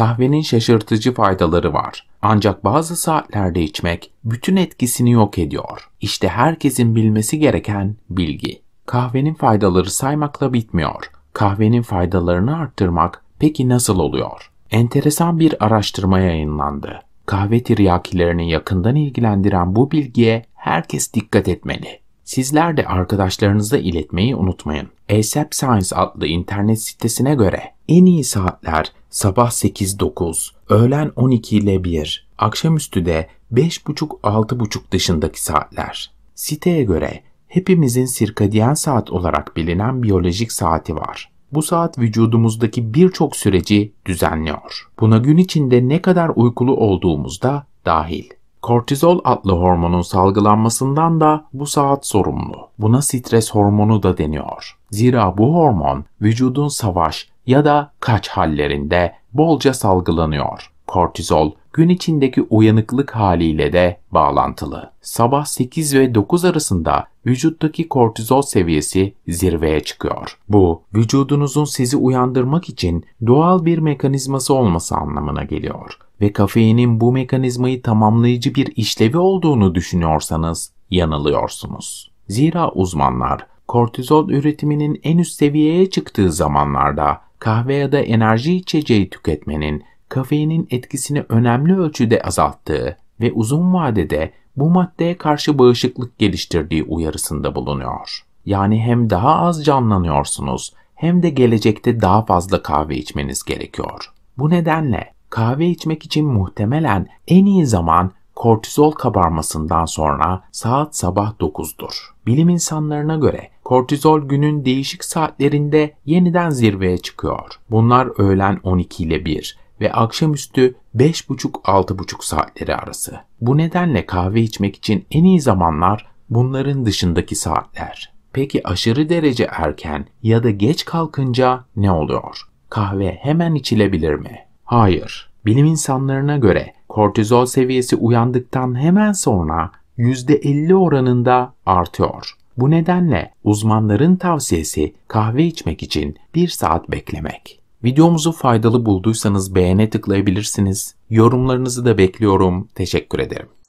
kahvenin şaşırtıcı faydaları var. Ancak bazı saatlerde içmek bütün etkisini yok ediyor. İşte herkesin bilmesi gereken bilgi. Kahvenin faydaları saymakla bitmiyor. Kahvenin faydalarını arttırmak peki nasıl oluyor? Enteresan bir araştırma yayınlandı. Kahve tiryakilerini yakından ilgilendiren bu bilgiye herkes dikkat etmeli. Sizler de arkadaşlarınıza iletmeyi unutmayın. ASAP Science adlı internet sitesine göre en iyi saatler sabah 8-9, öğlen 12 ile 1, akşamüstü de 5.30-6.30 dışındaki saatler. Siteye göre hepimizin sirkadiyen saat olarak bilinen biyolojik saati var. Bu saat vücudumuzdaki birçok süreci düzenliyor. Buna gün içinde ne kadar uykulu olduğumuz da dahil. Kortizol adlı hormonun salgılanmasından da bu saat sorumlu. Buna stres hormonu da deniyor. Zira bu hormon vücudun savaş ya da kaç hallerinde bolca salgılanıyor. Kortizol gün içindeki uyanıklık haliyle de bağlantılı. Sabah 8 ve 9 arasında vücuttaki kortizol seviyesi zirveye çıkıyor. Bu, vücudunuzun sizi uyandırmak için doğal bir mekanizması olması anlamına geliyor ve kafeinin bu mekanizmayı tamamlayıcı bir işlevi olduğunu düşünüyorsanız yanılıyorsunuz. Zira uzmanlar kortizol üretiminin en üst seviyeye çıktığı zamanlarda kahve ya da enerji içeceği tüketmenin kafeinin etkisini önemli ölçüde azalttığı ve uzun vadede bu maddeye karşı bağışıklık geliştirdiği uyarısında bulunuyor. Yani hem daha az canlanıyorsunuz hem de gelecekte daha fazla kahve içmeniz gerekiyor. Bu nedenle kahve içmek için muhtemelen en iyi zaman kortizol kabarmasından sonra saat sabah 9'dur. Bilim insanlarına göre kortizol günün değişik saatlerinde yeniden zirveye çıkıyor. Bunlar öğlen 12 ile 1 ve akşamüstü 5.30-6.30 saatleri arası. Bu nedenle kahve içmek için en iyi zamanlar bunların dışındaki saatler. Peki aşırı derece erken ya da geç kalkınca ne oluyor? Kahve hemen içilebilir mi? Hayır. Bilim insanlarına göre kortizol seviyesi uyandıktan hemen sonra %50 oranında artıyor. Bu nedenle uzmanların tavsiyesi kahve içmek için 1 saat beklemek. Videomuzu faydalı bulduysanız beğene tıklayabilirsiniz. Yorumlarınızı da bekliyorum. Teşekkür ederim.